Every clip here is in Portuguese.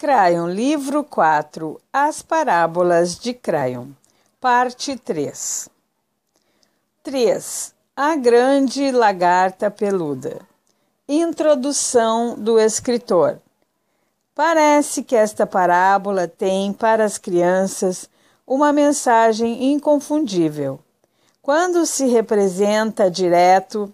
Crayon, livro 4, As Parábolas de Crayon, parte 3. 3. A Grande Lagarta Peluda. Introdução do escritor. Parece que esta parábola tem para as crianças uma mensagem inconfundível. Quando se representa direto,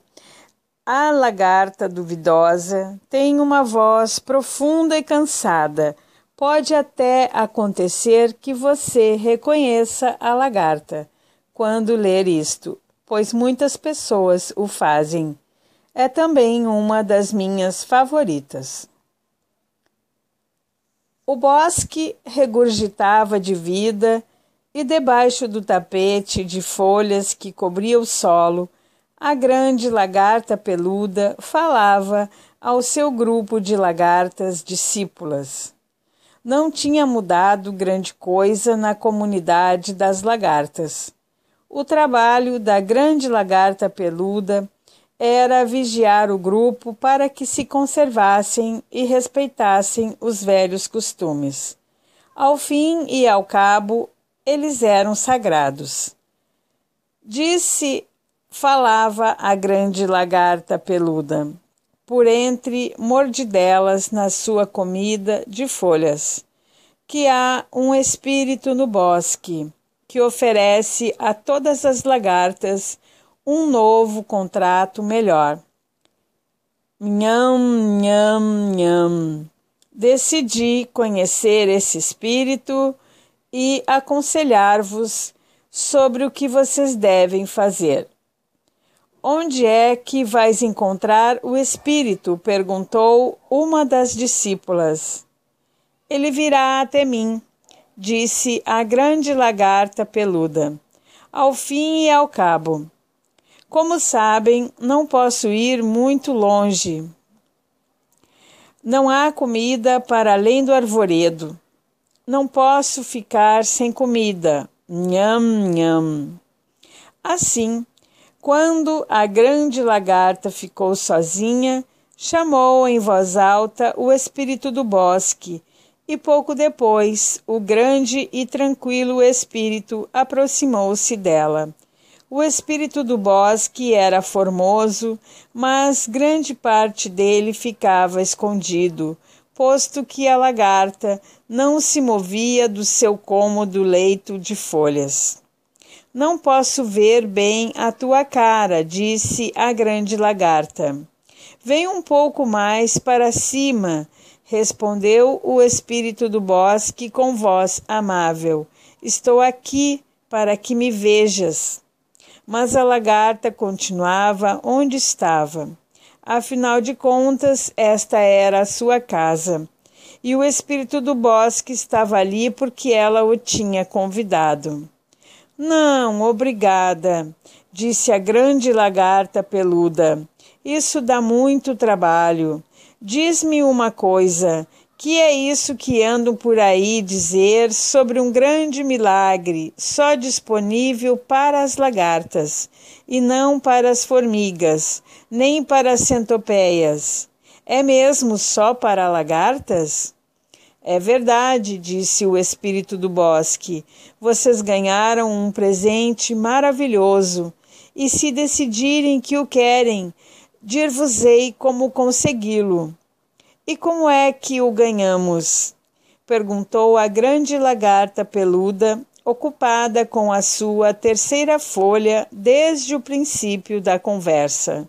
a lagarta duvidosa tem uma voz profunda e cansada. Pode até acontecer que você reconheça a lagarta quando ler isto, pois muitas pessoas o fazem. É também uma das minhas favoritas. O bosque regurgitava de vida e debaixo do tapete de folhas que cobria o solo a grande lagarta peluda falava ao seu grupo de lagartas discípulas. Não tinha mudado grande coisa na comunidade das lagartas. O trabalho da grande lagarta peluda era vigiar o grupo para que se conservassem e respeitassem os velhos costumes. Ao fim e ao cabo, eles eram sagrados. Disse falava a grande lagarta peluda, por entre mordidelas na sua comida de folhas, que há um espírito no bosque que oferece a todas as lagartas um novo contrato melhor. Nham, nham, nham. Decidi conhecer esse espírito e aconselhar-vos sobre o que vocês devem fazer. Onde é que vais encontrar o Espírito? perguntou uma das discípulas. Ele virá até mim, disse a grande lagarta peluda, ao fim e ao cabo. Como sabem, não posso ir muito longe. Não há comida para além do arvoredo. Não posso ficar sem comida. Nham, nham. Assim, quando a grande lagarta ficou sozinha, chamou em voz alta o espírito do bosque, e pouco depois o grande e tranquilo espírito aproximou-se dela. O espírito do bosque era formoso, mas grande parte dele ficava escondido, posto que a lagarta não se movia do seu cômodo leito de folhas. Não posso ver bem a tua cara, disse a grande lagarta. Vem um pouco mais para cima, respondeu o espírito do bosque com voz amável. Estou aqui para que me vejas. Mas a lagarta continuava onde estava. Afinal de contas, esta era a sua casa. E o espírito do bosque estava ali porque ela o tinha convidado. Não, obrigada, disse a grande lagarta peluda. Isso dá muito trabalho. Diz-me uma coisa: que é isso que andam por aí dizer sobre um grande milagre só disponível para as lagartas e não para as formigas, nem para as centopeias? É mesmo só para lagartas? É verdade, disse o espírito do bosque. Vocês ganharam um presente maravilhoso. E se decidirem que o querem, dir-vos-ei como consegui-lo. E como é que o ganhamos? perguntou a grande lagarta peluda, ocupada com a sua terceira folha desde o princípio da conversa.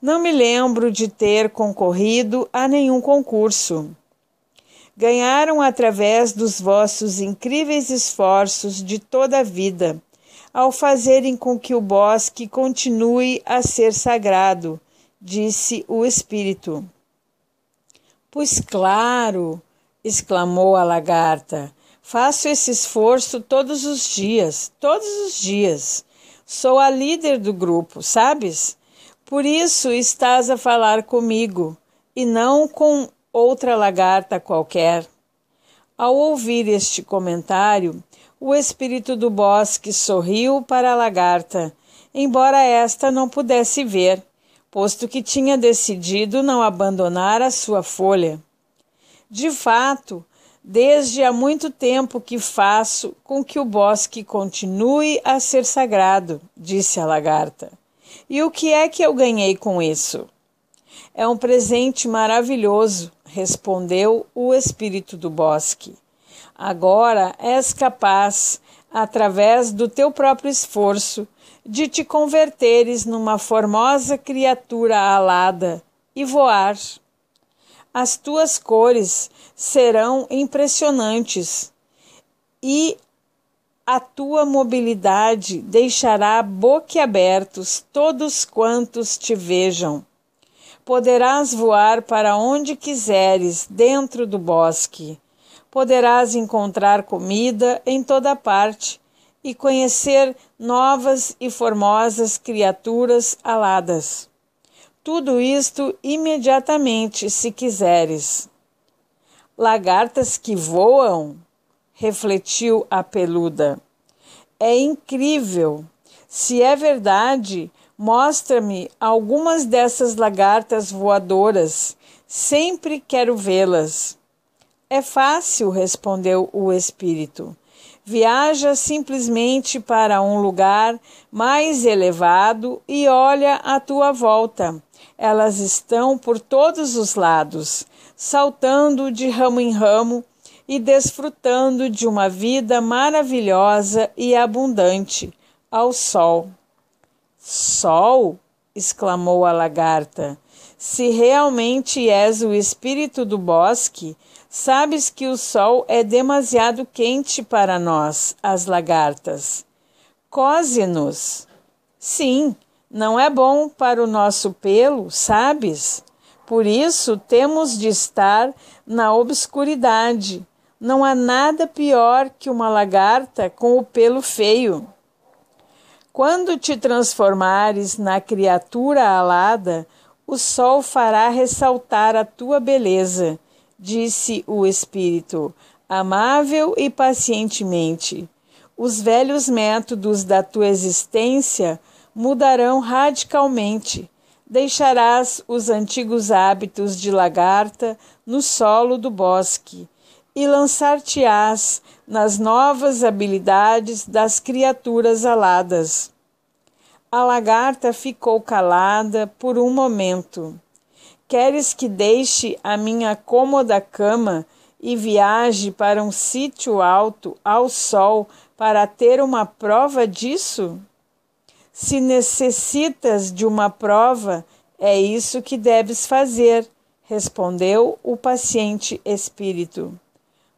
Não me lembro de ter concorrido a nenhum concurso ganharam através dos vossos incríveis esforços de toda a vida, ao fazerem com que o bosque continue a ser sagrado, disse o espírito. Pois claro, exclamou a lagarta, faço esse esforço todos os dias, todos os dias. Sou a líder do grupo, sabes? Por isso estás a falar comigo e não com outra lagarta qualquer. Ao ouvir este comentário, o espírito do bosque sorriu para a lagarta, embora esta não pudesse ver, posto que tinha decidido não abandonar a sua folha. De fato, desde há muito tempo que faço com que o bosque continue a ser sagrado, disse a lagarta. E o que é que eu ganhei com isso? É um presente maravilhoso respondeu o espírito do bosque. Agora és capaz, através do teu próprio esforço, de te converteres numa formosa criatura alada e voar. As tuas cores serão impressionantes e a tua mobilidade deixará boquiabertos todos quantos te vejam. Poderás voar para onde quiseres dentro do bosque. Poderás encontrar comida em toda parte e conhecer novas e formosas criaturas aladas. Tudo isto imediatamente, se quiseres. Lagartas que voam, refletiu a peluda. É incrível! Se é verdade, Mostra-me algumas dessas lagartas voadoras. Sempre quero vê-las. É fácil, respondeu o espírito. Viaja simplesmente para um lugar mais elevado e olha à tua volta. Elas estão por todos os lados, saltando de ramo em ramo e desfrutando de uma vida maravilhosa e abundante ao sol. Sol? exclamou a lagarta. Se realmente és o espírito do bosque, sabes que o sol é demasiado quente para nós, as lagartas. Cose-nos. Sim, não é bom para o nosso pelo, sabes? Por isso temos de estar na obscuridade. Não há nada pior que uma lagarta com o pelo feio. Quando te transformares na criatura alada, o sol fará ressaltar a tua beleza, disse o Espírito, amável e pacientemente. Os velhos métodos da tua existência mudarão radicalmente. Deixarás os antigos hábitos de lagarta no solo do bosque e lançar-te-ás nas novas habilidades das criaturas aladas. A lagarta ficou calada por um momento. Queres que deixe a minha cômoda cama e viaje para um sítio alto ao sol para ter uma prova disso? Se necessitas de uma prova, é isso que deves fazer, respondeu o paciente espírito.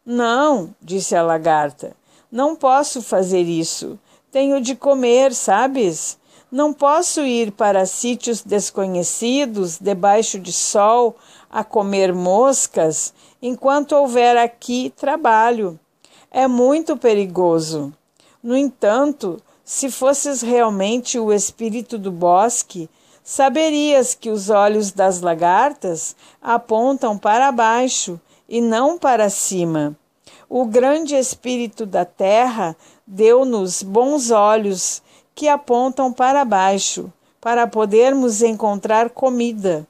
Não, disse a lagarta, não posso fazer isso. Tenho de comer, sabes? Não posso ir para sítios desconhecidos, debaixo de sol, a comer moscas, enquanto houver aqui trabalho. É muito perigoso. No entanto, se fosses realmente o espírito do bosque, saberias que os olhos das lagartas apontam para baixo e não para cima. O grande espírito da terra deu-nos bons olhos que apontam para baixo, para podermos encontrar comida.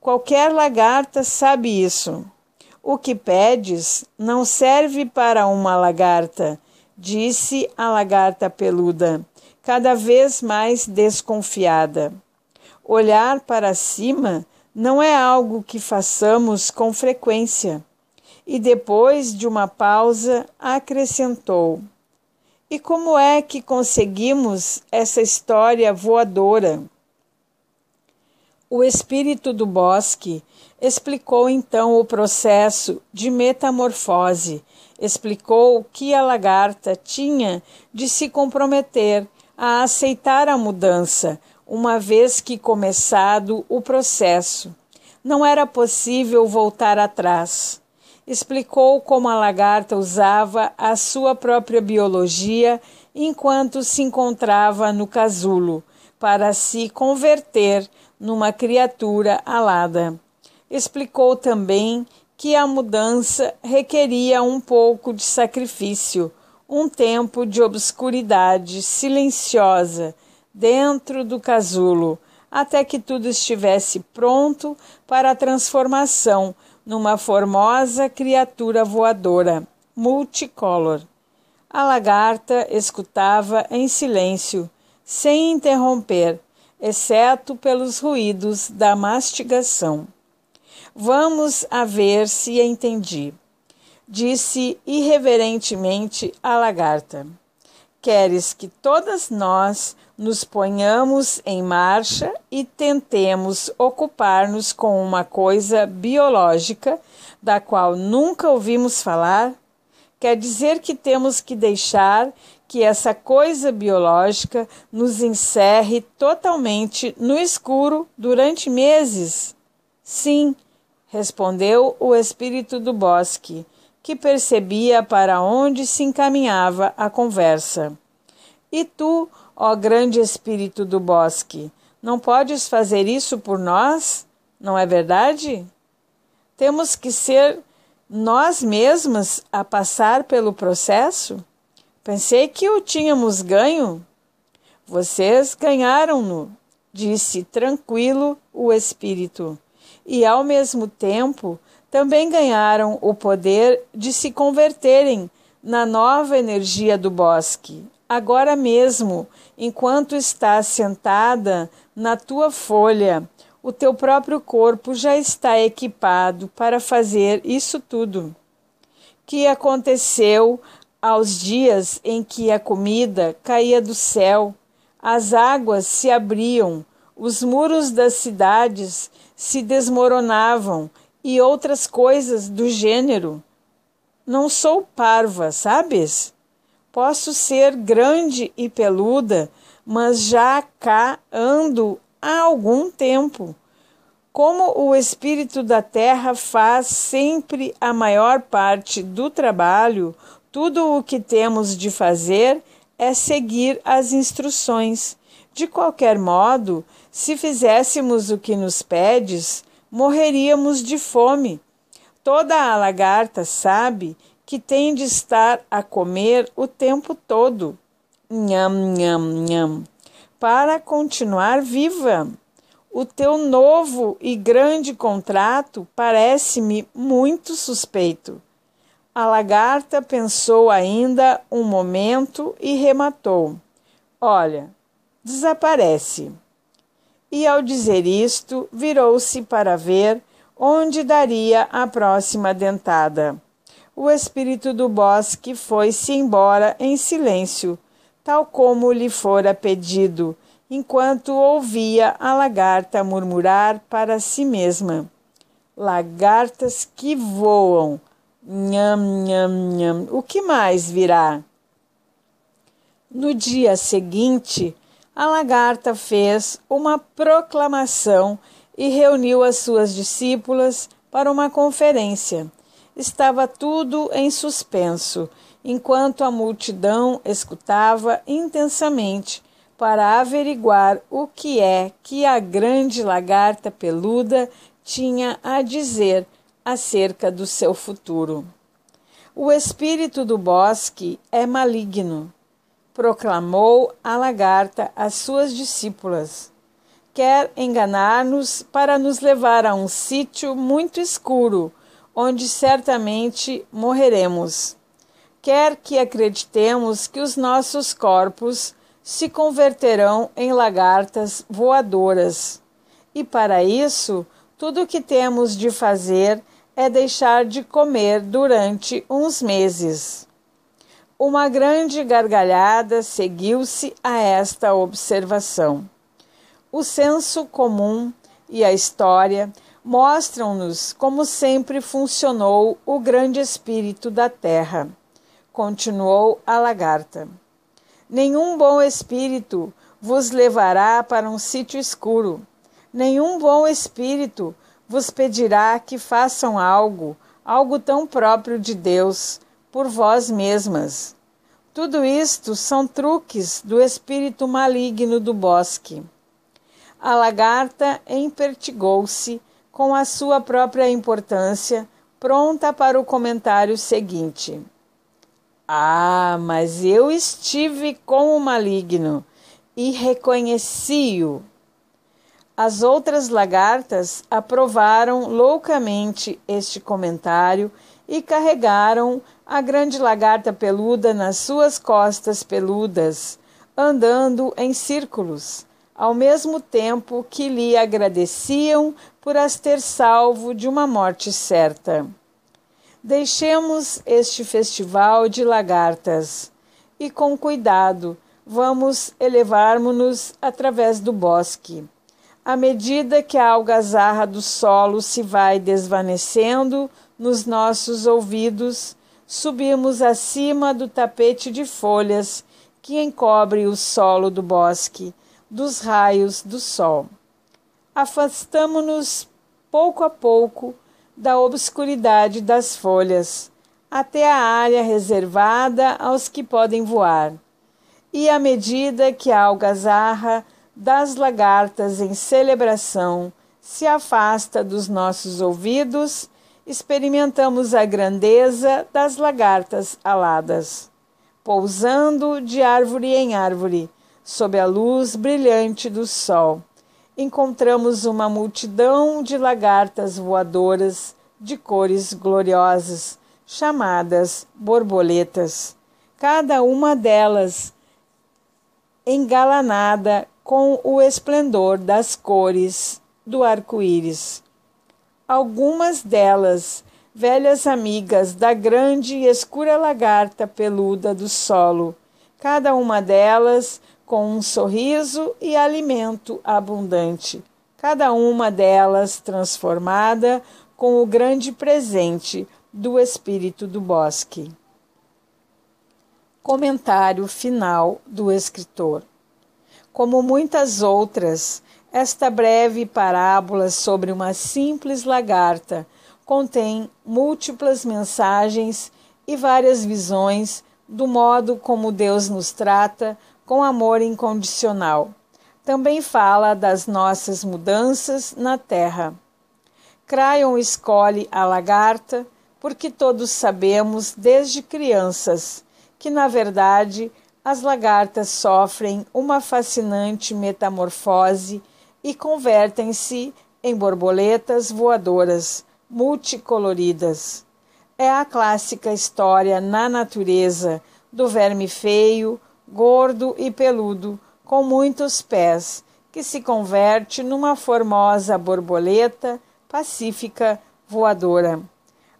Qualquer lagarta sabe isso. O que pedes não serve para uma lagarta, disse a lagarta peluda, cada vez mais desconfiada. Olhar para cima não é algo que façamos com frequência e depois de uma pausa acrescentou: E como é que conseguimos essa história voadora? O espírito do bosque explicou então o processo de metamorfose, explicou que a lagarta tinha de se comprometer a aceitar a mudança, uma vez que começado o processo. Não era possível voltar atrás explicou como a lagarta usava a sua própria biologia enquanto se encontrava no casulo para se converter numa criatura alada. Explicou também que a mudança requeria um pouco de sacrifício, um tempo de obscuridade silenciosa dentro do casulo, até que tudo estivesse pronto para a transformação numa formosa criatura voadora, multicolor. A lagarta escutava em silêncio, sem interromper, exceto pelos ruídos da mastigação. Vamos a ver se entendi, disse irreverentemente a lagarta queres que todas nós nos ponhamos em marcha e tentemos ocupar-nos com uma coisa biológica da qual nunca ouvimos falar? Quer dizer que temos que deixar que essa coisa biológica nos encerre totalmente no escuro durante meses? Sim, respondeu o espírito do bosque que percebia para onde se encaminhava a conversa. E tu, ó grande espírito do bosque, não podes fazer isso por nós? Não é verdade? Temos que ser nós mesmos a passar pelo processo? Pensei que o tínhamos ganho. Vocês ganharam-no, disse tranquilo o espírito e, ao mesmo tempo, também ganharam o poder de se converterem na nova energia do bosque, agora mesmo, enquanto estás sentada na tua folha. O teu próprio corpo já está equipado para fazer isso tudo. Que aconteceu aos dias em que a comida caía do céu, as águas se abriam, os muros das cidades se desmoronavam e outras coisas do gênero. Não sou parva, sabes? Posso ser grande e peluda, mas já cá ando há algum tempo. Como o espírito da terra faz sempre a maior parte do trabalho, tudo o que temos de fazer é seguir as instruções. De qualquer modo, se fizéssemos o que nos pedes, morreríamos de fome. Toda a lagarta sabe que tem de estar a comer o tempo todo. Nham, nham, nham. Para continuar viva. O teu novo e grande contrato parece-me muito suspeito. A lagarta pensou ainda um momento e rematou: Olha, desaparece e, ao dizer isto, virou-se para ver onde daria a próxima dentada. O espírito do bosque foi-se embora em silêncio, tal como lhe fora pedido, enquanto ouvia a lagarta murmurar para si mesma: Lagartas que voam! Nham, nham, nham. O que mais virá? No dia seguinte, a lagarta fez uma proclamação e reuniu as suas discípulas para uma conferência. Estava tudo em suspenso, enquanto a multidão escutava intensamente para averiguar o que é que a grande lagarta peluda tinha a dizer acerca do seu futuro. O espírito do bosque é maligno proclamou a lagarta às suas discípulas. Quer enganar-nos para nos levar a um sítio muito escuro, onde certamente morreremos. Quer que acreditemos que os nossos corpos se converterão em lagartas voadoras. E para isso, tudo o que temos de fazer é deixar de comer durante uns meses. Uma grande gargalhada seguiu-se a esta observação. O senso comum e a história mostram-nos como sempre funcionou o grande espírito da terra, continuou a lagarta. Nenhum bom espírito vos levará para um sítio escuro. Nenhum bom espírito vos pedirá que façam algo, algo tão próprio de Deus, por vós mesmas. Tudo isto são truques do espírito maligno do bosque. A lagarta empertigou-se com a sua própria importância, pronta para o comentário seguinte. Ah, mas eu estive com o maligno e reconheci-o. As outras lagartas aprovaram loucamente este comentário e carregaram a grande lagarta peluda nas suas costas peludas, andando em círculos, ao mesmo tempo que lhe agradeciam por as ter salvo de uma morte certa. Deixemos este festival de lagartas e, com cuidado, vamos elevarmos-nos através do bosque. À medida que a algazarra do solo se vai desvanecendo, nos nossos ouvidos, subimos acima do tapete de folhas que encobre o solo do bosque, dos raios do sol. Afastamo-nos pouco a pouco da obscuridade das folhas, até a área reservada aos que podem voar. E à medida que a algazarra das lagartas em celebração se afasta dos nossos ouvidos, experimentamos a grandeza das lagartas aladas, pousando de árvore em árvore, sob a luz brilhante do sol. Encontramos uma multidão de lagartas voadoras de cores gloriosas, chamadas borboletas, cada uma delas engalanada com o esplendor das cores do arco-íris algumas delas, velhas amigas da grande e escura lagarta peluda do solo, cada uma delas com um sorriso e alimento abundante, cada uma delas transformada com o grande presente do espírito do bosque. Comentário final do escritor. Como muitas outras, esta breve parábola sobre uma simples lagarta contém múltiplas mensagens e várias visões do modo como Deus nos trata com amor incondicional. Também fala das nossas mudanças na terra. Crayon escolhe a lagarta porque todos sabemos desde crianças que, na verdade, as lagartas sofrem uma fascinante metamorfose e convertem-se em borboletas voadoras multicoloridas. É a clássica história na natureza do verme feio, gordo e peludo, com muitos pés, que se converte numa formosa borboleta pacífica voadora.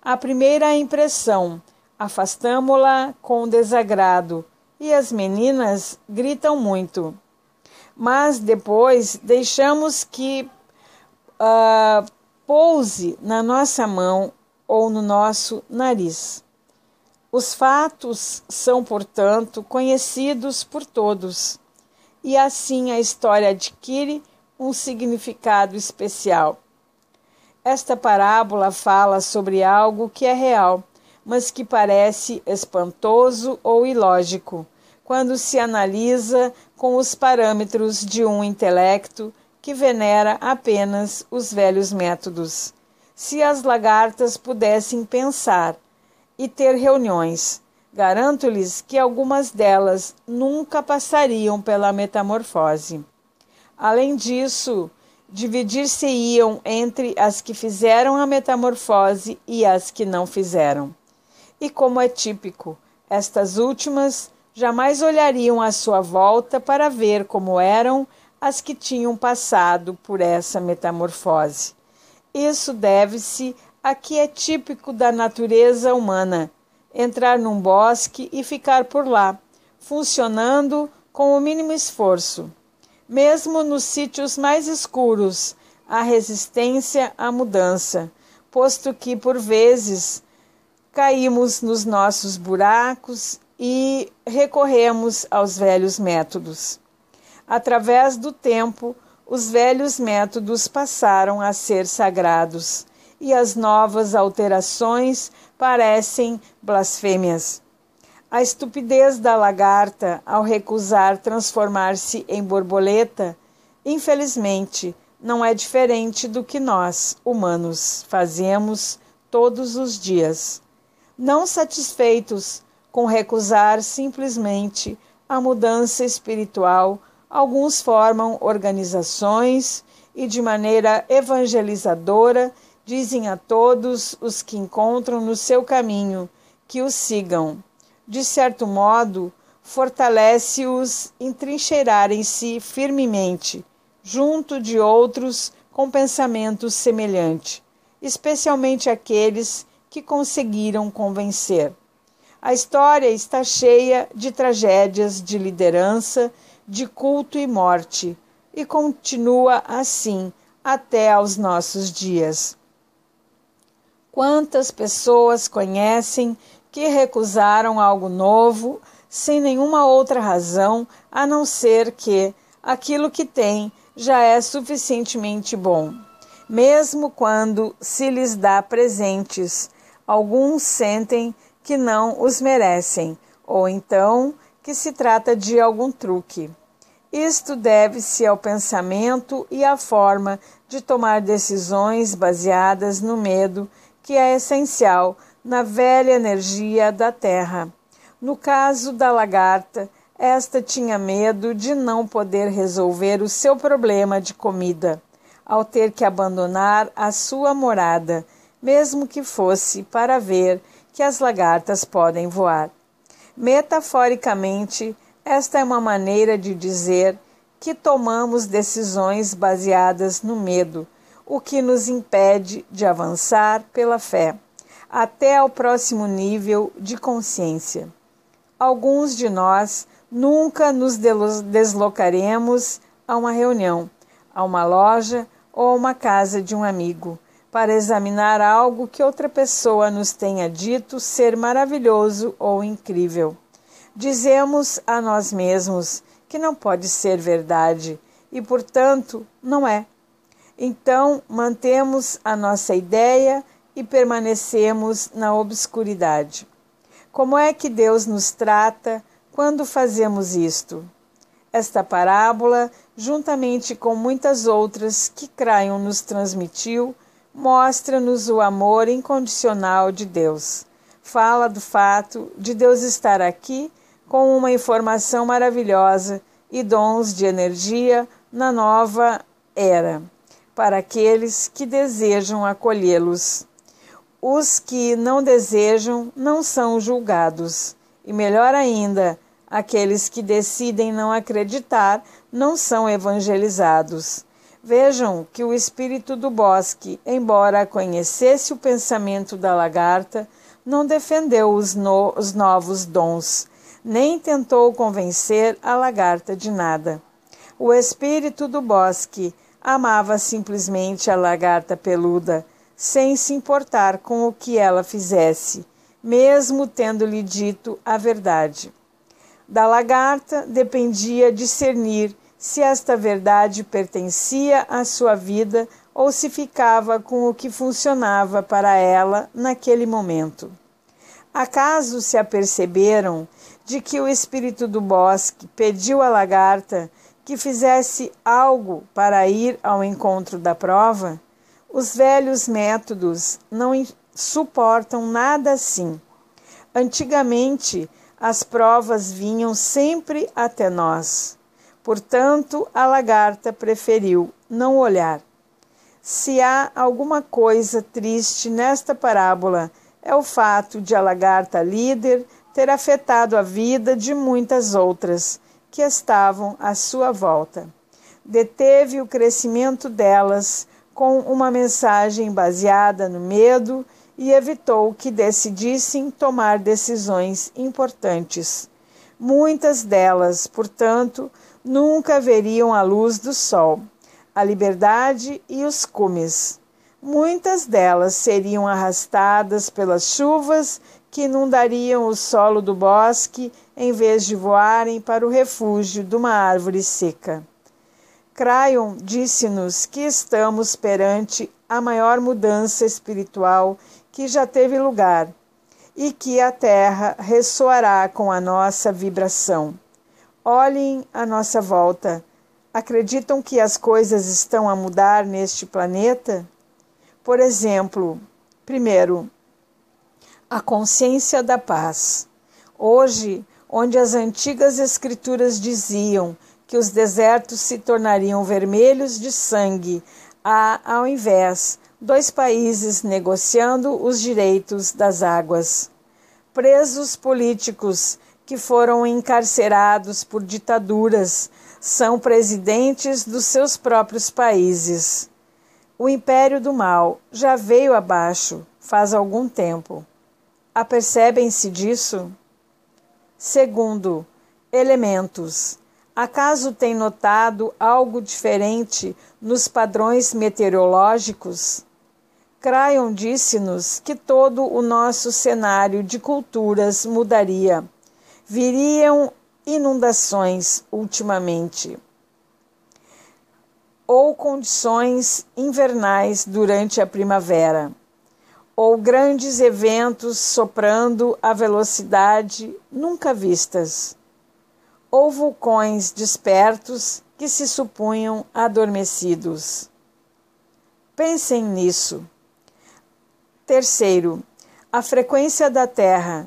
A primeira impressão, afastamo-la com desagrado, e as meninas gritam muito mas depois deixamos que uh, pouse na nossa mão ou no nosso nariz. Os fatos são, portanto, conhecidos por todos, e assim a história adquire um significado especial. Esta parábola fala sobre algo que é real, mas que parece espantoso ou ilógico quando se analisa com os parâmetros de um intelecto que venera apenas os velhos métodos. Se as lagartas pudessem pensar e ter reuniões, garanto-lhes que algumas delas nunca passariam pela metamorfose. Além disso, dividir-se-iam entre as que fizeram a metamorfose e as que não fizeram. E como é típico, estas últimas jamais olhariam à sua volta para ver como eram as que tinham passado por essa metamorfose. Isso deve-se a que é típico da natureza humana entrar num bosque e ficar por lá, funcionando com o mínimo esforço. Mesmo nos sítios mais escuros, há resistência à mudança, posto que, por vezes, caímos nos nossos buracos e recorremos aos velhos métodos. Através do tempo, os velhos métodos passaram a ser sagrados e as novas alterações parecem blasfêmias. A estupidez da lagarta ao recusar transformar-se em borboleta, infelizmente, não é diferente do que nós, humanos, fazemos todos os dias. Não satisfeitos com recusar simplesmente a mudança espiritual, alguns formam organizações e, de maneira evangelizadora, dizem a todos os que encontram no seu caminho que o sigam. De certo modo, fortalece-os entrincheirarem-se firmemente, junto de outros com pensamento semelhante, especialmente aqueles que conseguiram convencer. A história está cheia de tragédias de liderança, de culto e morte, e continua assim até aos nossos dias. Quantas pessoas conhecem que recusaram algo novo sem nenhuma outra razão a não ser que aquilo que tem já é suficientemente bom, mesmo quando se lhes dá presentes. Alguns sentem que não os merecem, ou então que se trata de algum truque. Isto deve-se ao pensamento e à forma de tomar decisões baseadas no medo, que é essencial na velha energia da terra. No caso da lagarta, esta tinha medo de não poder resolver o seu problema de comida, ao ter que abandonar a sua morada, mesmo que fosse para ver que as lagartas podem voar. Metaforicamente, esta é uma maneira de dizer que tomamos decisões baseadas no medo, o que nos impede de avançar pela fé até ao próximo nível de consciência. Alguns de nós nunca nos deslocaremos a uma reunião, a uma loja ou a uma casa de um amigo para examinar algo que outra pessoa nos tenha dito ser maravilhoso ou incrível. Dizemos a nós mesmos que não pode ser verdade e, portanto, não é. Então, mantemos a nossa ideia e permanecemos na obscuridade. Como é que Deus nos trata quando fazemos isto? Esta parábola, juntamente com muitas outras que Crayon nos transmitiu, mostra-nos o amor incondicional de Deus. Fala do fato de Deus estar aqui com uma informação maravilhosa e dons de energia na nova era para aqueles que desejam acolhê-los. Os que não desejam não são julgados, e melhor ainda, aqueles que decidem não acreditar não são evangelizados. Vejam que o espírito do bosque, embora conhecesse o pensamento da lagarta, não defendeu os, no, os novos dons, nem tentou convencer a lagarta de nada. O espírito do bosque amava simplesmente a lagarta peluda, sem se importar com o que ela fizesse, mesmo tendo-lhe dito a verdade. Da lagarta dependia discernir se esta verdade pertencia à sua vida ou se ficava com o que funcionava para ela naquele momento. Acaso se aperceberam de que o espírito do bosque pediu à lagarta que fizesse algo para ir ao encontro da prova? Os velhos métodos não suportam nada assim. Antigamente, as provas vinham sempre até nós. Portanto, a lagarta preferiu não olhar. Se há alguma coisa triste nesta parábola, é o fato de a lagarta líder ter afetado a vida de muitas outras que estavam à sua volta. Deteve o crescimento delas com uma mensagem baseada no medo e evitou que decidissem tomar decisões importantes. Muitas delas, portanto, nunca veriam a luz do sol, a liberdade e os cumes. Muitas delas seriam arrastadas pelas chuvas que inundariam o solo do bosque em vez de voarem para o refúgio de uma árvore seca. Crayon disse-nos que estamos perante a maior mudança espiritual que já teve lugar e que a terra ressoará com a nossa vibração. Olhem à nossa volta. Acreditam que as coisas estão a mudar neste planeta? Por exemplo, primeiro, a consciência da paz. Hoje, onde as antigas escrituras diziam que os desertos se tornariam vermelhos de sangue, há, ao invés, dois países negociando os direitos das águas. Presos políticos que foram encarcerados por ditaduras são presidentes dos seus próprios países. O império do mal já veio abaixo faz algum tempo. Apercebem-se disso? Segundo, elementos. Acaso tem notado algo diferente nos padrões meteorológicos? Crayon disse-nos que todo o nosso cenário de culturas mudaria viriam inundações ultimamente ou condições invernais durante a primavera, ou grandes eventos soprando a velocidade nunca vistas, ou vulcões despertos que se supunham adormecidos. Pensem nisso. Terceiro, a frequência da Terra,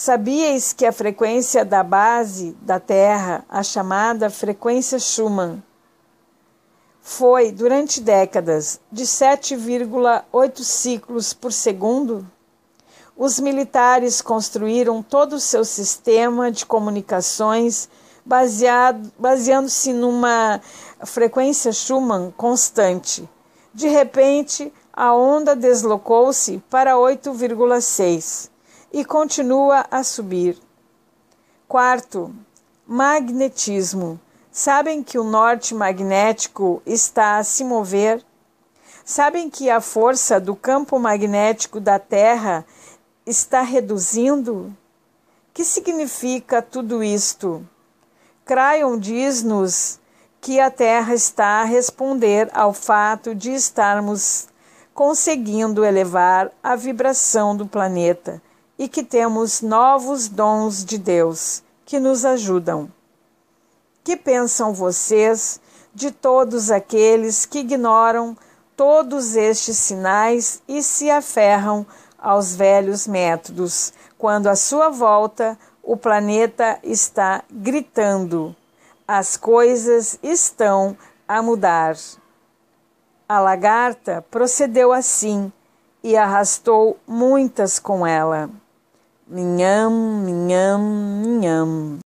Sabíeis que a frequência da base da Terra, a chamada frequência Schumann, foi, durante décadas, de 7,8 ciclos por segundo? Os militares construíram todo o seu sistema de comunicações baseando-se numa frequência Schumann constante. De repente, a onda deslocou-se para 8,6 e continua a subir. Quarto, magnetismo. Sabem que o norte magnético está a se mover? Sabem que a força do campo magnético da Terra está reduzindo? Que significa tudo isto? Crayon diz-nos que a Terra está a responder ao fato de estarmos conseguindo elevar a vibração do planeta e que temos novos dons de Deus que nos ajudam. Que pensam vocês de todos aqueles que ignoram todos estes sinais e se aferram aos velhos métodos, quando à sua volta o planeta está gritando: as coisas estão a mudar. A lagarta procedeu assim e arrastou muitas com ela. Minham, minham, minham.